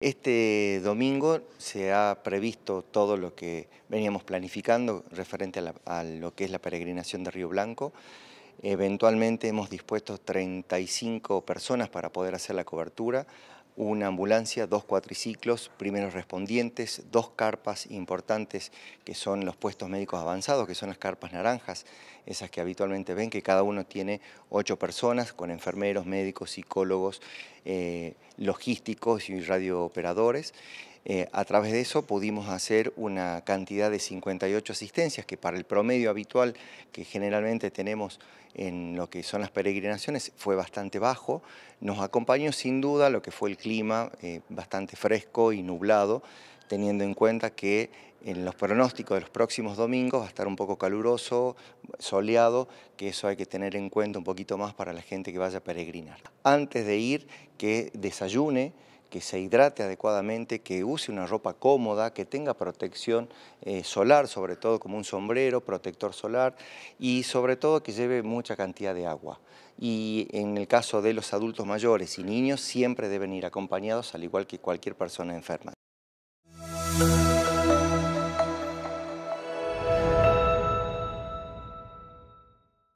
Este domingo se ha previsto todo lo que veníamos planificando referente a, lo que es la peregrinación de Río Blanco. Eventualmente hemos dispuesto 35 personas para poder hacer la cobertura una ambulancia, dos cuatriciclos, primeros respondientes, dos carpas importantes que son los puestos médicos avanzados, que son las carpas naranjas, esas que habitualmente ven, que cada uno tiene ocho personas con enfermeros, médicos, psicólogos, eh, logísticos y radiooperadores. Eh, a través de eso pudimos hacer una cantidad de 58 asistencias que para el promedio habitual que generalmente tenemos en lo que son las peregrinaciones fue bastante bajo. Nos acompañó sin duda lo que fue el clima eh, bastante fresco y nublado, teniendo en cuenta que en los pronósticos de los próximos domingos va a estar un poco caluroso, soleado, que eso hay que tener en cuenta un poquito más para la gente que vaya a peregrinar. Antes de ir, que desayune que se hidrate adecuadamente, que use una ropa cómoda, que tenga protección eh, solar, sobre todo como un sombrero, protector solar y sobre todo que lleve mucha cantidad de agua. Y en el caso de los adultos mayores y niños siempre deben ir acompañados al igual que cualquier persona enferma.